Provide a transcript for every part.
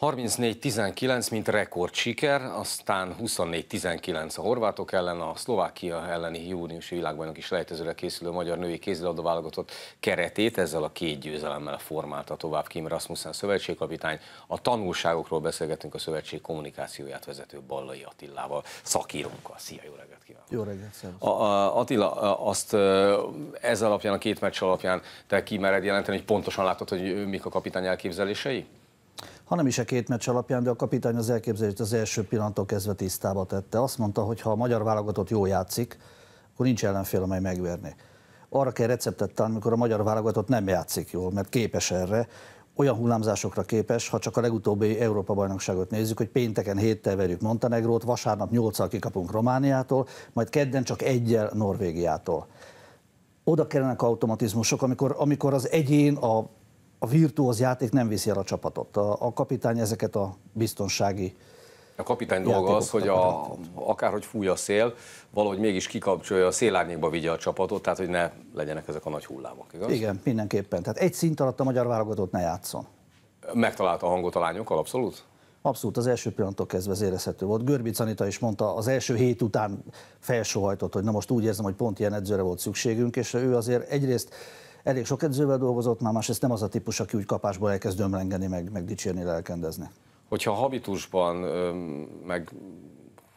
34-19, mint rekord siker, aztán 24-19 a horvátok ellen, a Szlovákia elleni júniusi világbajnoki selejtezőre készülő magyar női kézilabda válogatott keretét ezzel a két győzelemmel formálta tovább Kim Rasmussen szövetségkapitány. A tanulságokról beszélgetünk a szövetség kommunikációját vezető Ballai Attilával, szakírónkkal. Szia, jó reggelt kívánok! Jó reggelt, a, a, Attila, azt ez alapján, a két meccs alapján te kimered jelenteni, hogy pontosan látod, hogy mik a kapitány elképzelései? hanem is a két meccs alapján, de a kapitány az elképzelést az első pillanattól kezdve tisztába tette. Azt mondta, hogy ha a magyar válogatott jól játszik, akkor nincs ellenfél, amely megverné. Arra kell receptet találni, amikor a magyar válogatott nem játszik jól, mert képes erre, olyan hullámzásokra képes, ha csak a legutóbbi Európa-bajnokságot nézzük, hogy pénteken héttel verjük Montenegrót, vasárnap nyolccal kikapunk Romániától, majd kedden csak egyel Norvégiától. Oda kellenek automatizmusok, amikor, amikor az egyén, a a virtuóz játék nem viszi el a csapatot. A, a kapitány ezeket a biztonsági a kapitány dolga az, hogy a, akárhogy fúj a szél, valahogy mégis kikapcsolja, a szélárnyékba vigye a csapatot, tehát hogy ne legyenek ezek a nagy hullámok, igaz? Igen, mindenképpen. Tehát egy szint alatt a magyar válogatott ne játszon. Megtalálta a hangot a lányokkal, abszolút? Abszolút, az első pillanatok kezdve ez érezhető volt. Görbic Anita is mondta, az első hét után felsóhajtott, hogy na most úgy érzem, hogy pont ilyen edzőre volt szükségünk, és ő azért egyrészt elég sok edzővel dolgozott már, ez nem az a típus, aki úgy kapásból elkezd ömlengeni, meg, meg dicsérni, lelkendezni. Hogyha habitusban, meg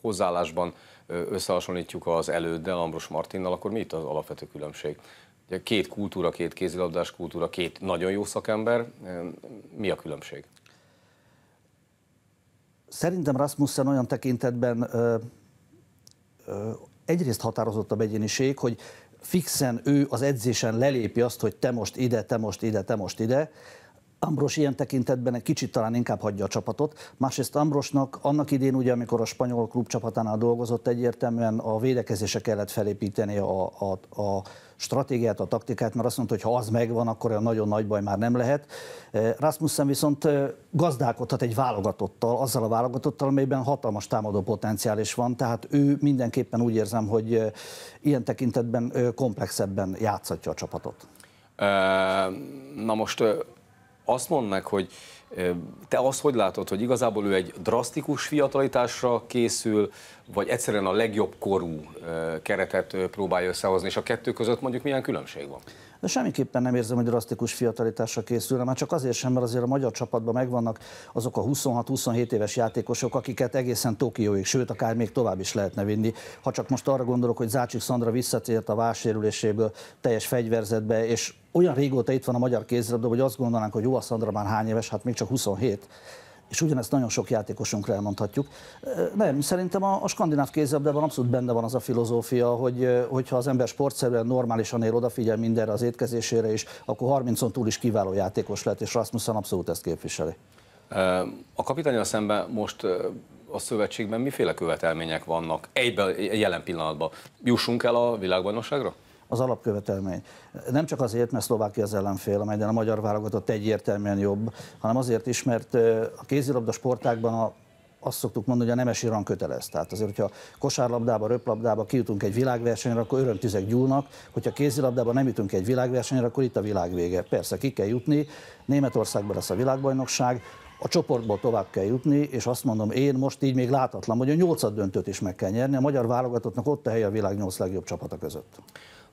hozzáállásban összehasonlítjuk az előddel, Ambros Martinnal, akkor mi itt az alapvető különbség? Ugye két kultúra, két kézilabdás kultúra, két nagyon jó szakember. Mi a különbség? Szerintem Rasmussen olyan tekintetben ö, ö, egyrészt a egyéniség, hogy fixen ő az edzésen lelépi azt, hogy te most ide, te most ide, te most ide, Ambros ilyen tekintetben egy kicsit talán inkább hagyja a csapatot. Másrészt Ambrosnak annak idén, ugye, amikor a spanyol klub csapatánál dolgozott, egyértelműen a védekezése kellett felépíteni a, a, a stratégiát, a taktikát, mert azt mondta, hogy ha az megvan, akkor olyan nagyon nagy baj már nem lehet. Eh, Rasmussen viszont eh, gazdálkodhat egy válogatottal, azzal a válogatottal, amelyben hatalmas támadó potenciál is van, tehát ő mindenképpen úgy érzem, hogy eh, ilyen tekintetben komplexebben játszhatja a csapatot. Na most azt mondd meg, hogy te azt hogy látod, hogy igazából ő egy drasztikus fiatalításra készül, vagy egyszerűen a legjobb korú keretet próbálja összehozni, és a kettő között mondjuk milyen különbség van? De semmiképpen nem érzem, hogy drasztikus fiatalításra készülne, már csak azért sem, mert azért a magyar csapatban megvannak azok a 26-27 éves játékosok, akiket egészen Tokióig, sőt, akár még tovább is lehetne vinni. Ha csak most arra gondolok, hogy Zácsik Szandra visszatért a vásérüléséből teljes fegyverzetbe, és olyan régóta itt van a magyar kézilabda, hogy azt gondolnánk, hogy jó, a Szandra már hány éves, hát még csak csak 27, és ugyanezt nagyon sok játékosunkra elmondhatjuk. Nem, szerintem a, a skandináv kézilabdában abszolút benne van az a filozófia, hogy hogyha az ember sportszerűen normálisan él, odafigyel mindenre az étkezésére is, akkor 30-on túl is kiváló játékos lett, és Rasmussen abszolút ezt képviseli. A kapitány szemben most a szövetségben miféle követelmények vannak egyben, jelen pillanatban? Jussunk el a világbajnokságra? az alapkövetelmény. Nem csak azért, mert Szlovákia az ellenfél, amelyben a magyar válogatott egyértelműen jobb, hanem azért is, mert a kézilabda sportákban a azt szoktuk mondani, hogy a nemesi rang kötelez. Tehát azért, hogyha kosárlabdába, röplabdába kijutunk egy világversenyre, akkor örömtüzek gyúlnak, hogyha kézilabdába nem jutunk egy világversenyre, akkor itt a világ vége. Persze, ki kell jutni, Németországban lesz a világbajnokság, a csoportból tovább kell jutni, és azt mondom, én most így még láthatlan, hogy a nyolcad döntőt is meg kell nyerni, a magyar válogatottnak ott a hely a világ nyolc legjobb csapata között.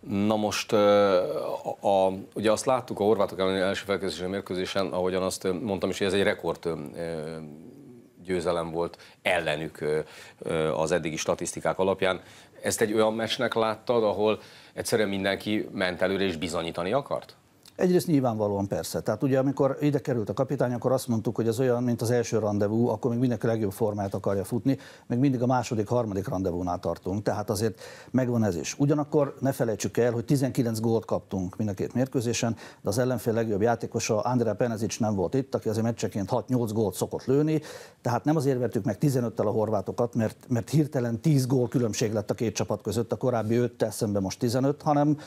Na most, a, a, ugye azt láttuk a horvátok elleni első felkészülési mérkőzésen, ahogyan azt mondtam is, hogy ez egy rekord győzelem volt ellenük az eddigi statisztikák alapján. Ezt egy olyan meccsnek láttad, ahol egyszerűen mindenki ment előre és bizonyítani akart? Egyrészt nyilvánvalóan persze. Tehát ugye amikor ide került a kapitány, akkor azt mondtuk, hogy ez olyan, mint az első rendezvú, akkor még mindenki legjobb formát akarja futni, még mindig a második, harmadik rendezvúnál tartunk. Tehát azért megvan ez is. Ugyanakkor ne felejtsük el, hogy 19 gólt kaptunk mind a két mérkőzésen, de az ellenfél legjobb játékosa Andrea Penezics nem volt itt, aki azért meccseként 6-8 gólt szokott lőni, tehát nem azért vertük meg 15-tel a horvátokat, mert, mert hirtelen 10 gól különbség lett a két csapat között, a korábbi 5 szemben most 15, hanem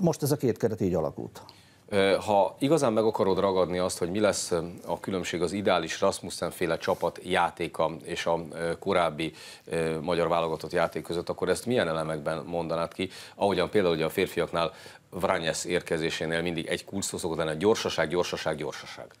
most ez a két keret így alakult. Ha igazán meg akarod ragadni azt, hogy mi lesz a különbség az ideális Rasmussen féle csapat játéka és a korábbi magyar válogatott játék között, akkor ezt milyen elemekben mondanád ki? Ahogyan például ugye a férfiaknál Vranyes érkezésénél mindig egy kulcs szó szokott lenni, gyorsaság, gyorsaság, gyorsaság.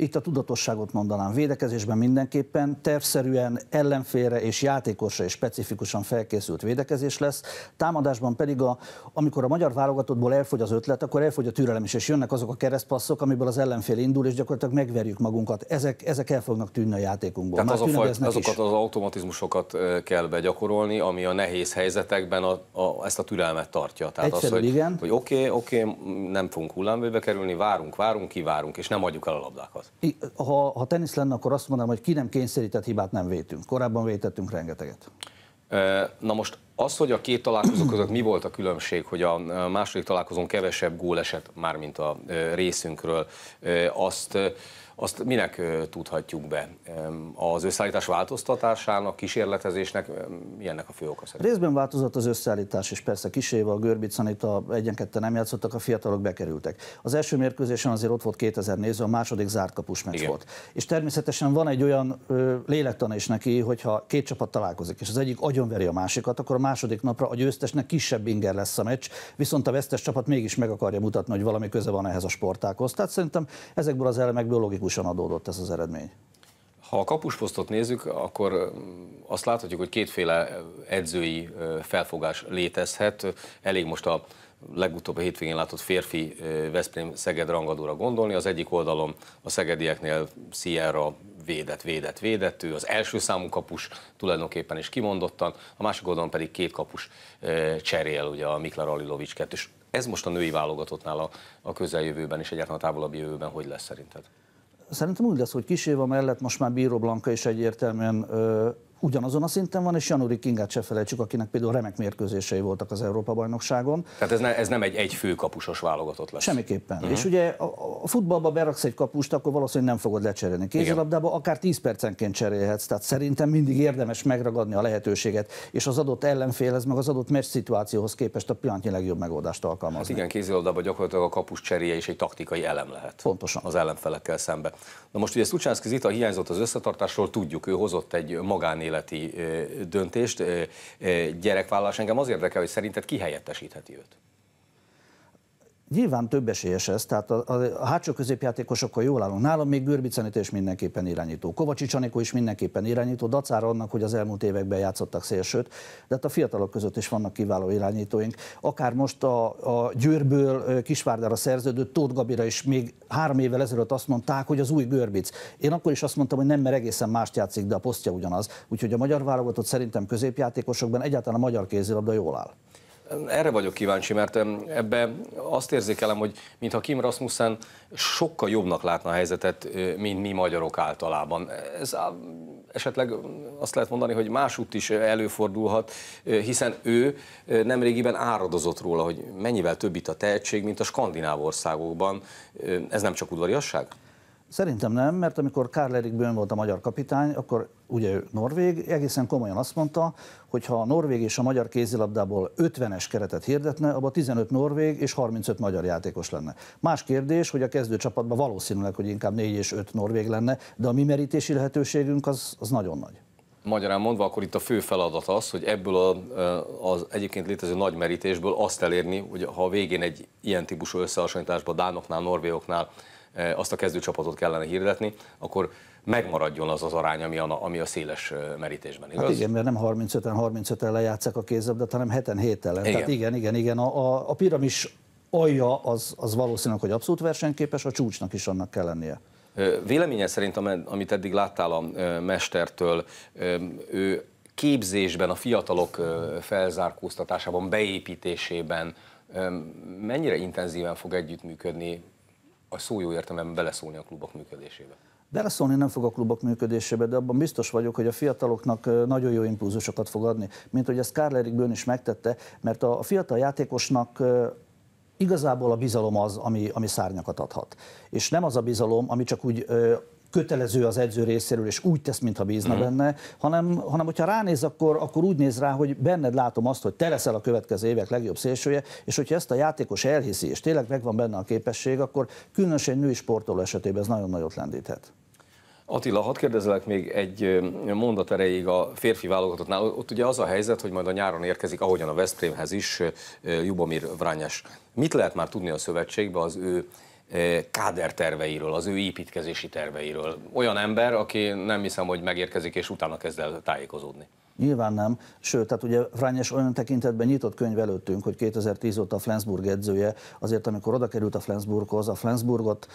Itt a tudatosságot mondanám. Védekezésben mindenképpen tervszerűen ellenfélre és játékosra és specifikusan felkészült védekezés lesz. Támadásban pedig, a, amikor a magyar válogatottból elfogy az ötlet, akkor elfogy a türelem is, és jönnek azok a keresztpasszok, amiből az ellenfél indul, és gyakorlatilag megverjük magunkat. Ezek, ezek el fognak tűnni a játékunkból. Tehát az a fajt, azokat is. az automatizmusokat kell begyakorolni, ami a nehéz helyzetekben a, a, ezt a türelmet tartja. Tehát Egyszerű, az, hogy, igen. hogy oké, okay, oké, okay, nem fogunk hullámvőbe kerülni, várunk, várunk, kivárunk, és nem adjuk el a labdákat. Ha, ha tenisz lenne, akkor azt mondanám, hogy ki nem kényszerített hibát nem vétünk. Korábban vétettünk rengeteget. Na most az, hogy a két találkozó között mi volt a különbség, hogy a második találkozón kevesebb gól esett, mint a részünkről, azt, azt minek tudhatjuk be? Az összeállítás változtatásának, kísérletezésnek milyennek a fő oka szerint? Részben változott az összeállítás, és persze kiséve a Görbicanit a egyenketten nem játszottak, a fiatalok bekerültek. Az első mérkőzésen azért ott volt 2000 néző, a második zárt kapus meccs volt. És természetesen van egy olyan lélektan is neki, hogyha két csapat találkozik, és az egyik agyonveri a másikat, akkor a második napra a győztesnek kisebb inger lesz a meccs, viszont a vesztes csapat mégis meg akarja mutatni, hogy valami köze van ehhez a sportákhoz. Tehát szerintem ezekből az elemekből logikusan adódott ez az eredmény. Ha a kapusposztot nézzük, akkor mm, azt láthatjuk, hogy kétféle edzői felfogás létezhet. Elég most a legutóbb a hétvégén látott férfi Veszprém-Szeged rangadóra gondolni. Az egyik oldalon a szegedieknél Sierra védett, védett, védett, ő az első számú kapus tulajdonképpen is kimondottan, a másik oldalon pedig két kapus cserél, ugye a Mikla Alilovicsket kettős. Ez most a női válogatottnál a, a közeljövőben és egyáltalán a távolabbi jövőben hogy lesz szerinted? Szerintem úgy lesz, hogy Kis Éva mellett most már Bíró Blanka is egyértelműen ö, ugyanazon a szinten van, és Januri Kingát se felejtsük, akinek például remek mérkőzései voltak az Európa-bajnokságon. Tehát ez, ne, ez nem egy fő kapusos válogatott lesz. Semmiképpen. Uh-huh. És ugye a, a futballba beraksz egy kapust, akkor valószínűleg nem fogod lecserélni. Kézilabdába akár 10 percenként cserélhetsz, tehát szerintem mindig érdemes megragadni a lehetőséget, és az adott ellenfélhez, meg az adott meccs szituációhoz képest a pillanatnyi legjobb megoldást alkalmazni. Hát igen, kézilabdában gyakorlatilag a kapus cseréje is egy taktikai elem lehet. Pontosan. Az ellenfelekkel szemben. Na most ugye Szucsánszki Zita hiányzott az összetartásról, tudjuk, ő hozott egy magánélet magánéleti döntést, gyerekvállalás. Engem az érdekel, hogy szerinted ki helyettesítheti őt? Nyilván több esélyes ez, tehát a, a, a hátsó középjátékosokkal jól állunk. Nálam még Görbicenit is mindenképpen irányító. Kovacsics Anikó is mindenképpen irányító, dacára annak, hogy az elmúlt években játszottak szélsőt, de hát a fiatalok között is vannak kiváló irányítóink. Akár most a, a Győrből Kisvárdára szerződő Tóth Gabira is még három évvel ezelőtt azt mondták, hogy az új Görbic. Én akkor is azt mondtam, hogy nem, mert egészen mást játszik, de a posztja ugyanaz. Úgyhogy a magyar válogatott szerintem középjátékosokban egyáltalán a magyar kézilabda jól áll. Erre vagyok kíváncsi, mert ebbe azt érzékelem, hogy mintha Kim Rasmussen sokkal jobbnak látna a helyzetet, mint mi magyarok általában. Ez esetleg azt lehet mondani, hogy másútt is előfordulhat, hiszen ő nemrégiben áradozott róla, hogy mennyivel több itt a tehetség, mint a skandináv országokban. Ez nem csak udvariasság? Szerintem nem, mert amikor Karl Erik Bön volt a magyar kapitány, akkor ugye ő Norvég, egészen komolyan azt mondta, hogy ha a Norvég és a magyar kézilabdából 50-es keretet hirdetne, abban 15 Norvég és 35 magyar játékos lenne. Más kérdés, hogy a kezdőcsapatban valószínűleg, hogy inkább 4 és 5 Norvég lenne, de a mi merítési lehetőségünk az, az nagyon nagy. Magyarán mondva, akkor itt a fő feladat az, hogy ebből a, eh, az egyébként létező nagy merítésből azt elérni, hogy ha a végén egy ilyen típusú összehasonlításban, Dánoknál, Norvégoknál Eh, azt a kezdőcsapatot kellene hirdetni, akkor megmaradjon az az arány, ami a, ami a széles eh, merítésben, hát igaz? Hát igen, mert nem 35-en, 35-en lejátszák a kézlabdát, hanem 7-en, 7 Igen. Tehát igen, igen, igen. A, a, a piramis alja az, az valószínűleg, hogy abszolút versenyképes, a csúcsnak is annak kell lennie. Eh, véleménye szerint, amit eddig láttál a mestertől, ő képzésben, a fiatalok felzárkóztatásában, beépítésében mennyire intenzíven fog együttműködni a szó jó értelemben beleszólni a klubok működésébe? Beleszólni nem fog a klubok működésébe, de abban biztos vagyok, hogy a fiataloknak nagyon jó impulzusokat fog adni, mint hogy ezt Karl Erik Bőn is megtette, mert a fiatal játékosnak igazából a bizalom az, ami, ami szárnyakat adhat. És nem az a bizalom, ami csak úgy kötelező az edző részéről, és úgy tesz, mintha bízna mm. benne, hanem, hanem hogyha ránéz, akkor, akkor úgy néz rá, hogy benned látom azt, hogy te leszel a következő évek legjobb szélsője, és hogyha ezt a játékos elhiszi, és tényleg megvan benne a képesség, akkor különösen női sportoló esetében ez nagyon nagyot lendíthet. Attila, hadd kérdezelek még egy mondat erejéig a férfi válogatottnál. Ott ugye az a helyzet, hogy majd a nyáron érkezik, ahogyan a Veszprémhez is, Jubomir Vrányás. Mit lehet már tudni a szövetségbe az ő káder terveiről, az ő építkezési terveiről. Olyan ember, aki nem hiszem, hogy megérkezik és utána kezd el tájékozódni. Nyilván nem, sőt, tehát ugye Frányes olyan tekintetben nyitott könyv előttünk, hogy 2010 óta a Flensburg edzője, azért amikor oda került a Flensburghoz, a Flensburgot,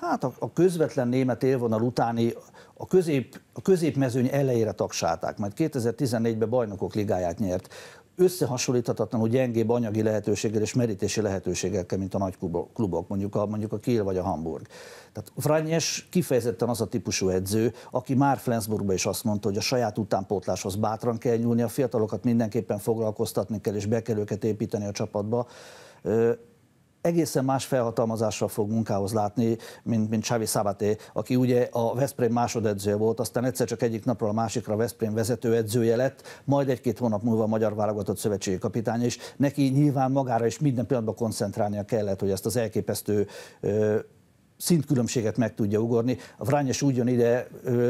hát a, a közvetlen német élvonal utáni a, közép, a középmezőny elejére tagsálták, majd 2014-ben bajnokok ligáját nyert összehasonlíthatatlanul gyengébb anyagi lehetőséggel és merítési lehetőségekkel, mint a nagy klubok, mondjuk a, mondjuk a Kiel vagy a Hamburg. Tehát Franyes kifejezetten az a típusú edző, aki már Flensburgban is azt mondta, hogy a saját utánpótláshoz bátran kell nyúlni, a fiatalokat mindenképpen foglalkoztatni kell, és be kell őket építeni a csapatba egészen más felhatalmazással fog munkához látni, mint, mint Xavi Szabaté, aki ugye a Veszprém másodedzője volt, aztán egyszer csak egyik napról a másikra Veszprém vezetőedzője lett, majd egy-két hónap múlva a magyar válogatott szövetségi kapitány, és neki nyilván magára is minden pillanatban koncentrálnia kellett, hogy ezt az elképesztő ö, szintkülönbséget meg tudja ugorni. A Vrányes úgy jön ide,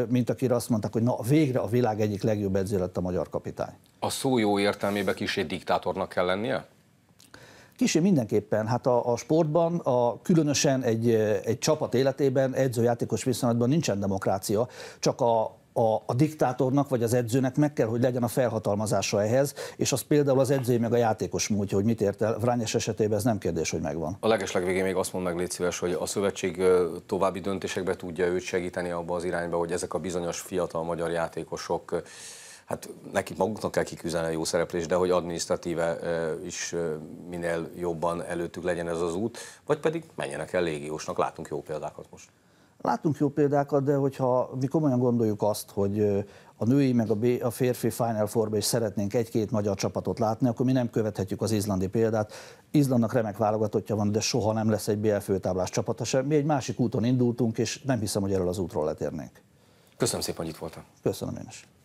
mint akire azt mondták, hogy na végre a világ egyik legjobb edző lett a magyar kapitány. A szó jó értelmében kis egy diktátornak kell lennie? Kicsi mindenképpen, hát a, a sportban, a, különösen egy, egy csapat életében, edzőjátékos viszonylatban nincsen demokrácia, csak a, a, a diktátornak vagy az edzőnek meg kell, hogy legyen a felhatalmazása ehhez, és az például az edző meg a játékos múltja, hogy mit ért el. Vrányes esetében ez nem kérdés, hogy megvan. A legesleg végén még azt mond meg, légy szíves, hogy a szövetség további döntésekbe tudja őt segíteni abba az irányba, hogy ezek a bizonyos fiatal magyar játékosok hát nekik maguknak kell kiküzdeni a jó szereplést, de hogy administratíve is minél jobban előttük legyen ez az út, vagy pedig menjenek el légiósnak, látunk jó példákat most. Látunk jó példákat, de hogyha mi komolyan gondoljuk azt, hogy a női meg a, B, a férfi Final four is szeretnénk egy-két magyar csapatot látni, akkor mi nem követhetjük az izlandi példát. Izlandnak remek válogatottja van, de soha nem lesz egy BL főtáblás csapata sem. Mi egy másik úton indultunk, és nem hiszem, hogy erről az útról letérnénk. Köszönöm szépen, hogy itt voltam. Köszönöm én is.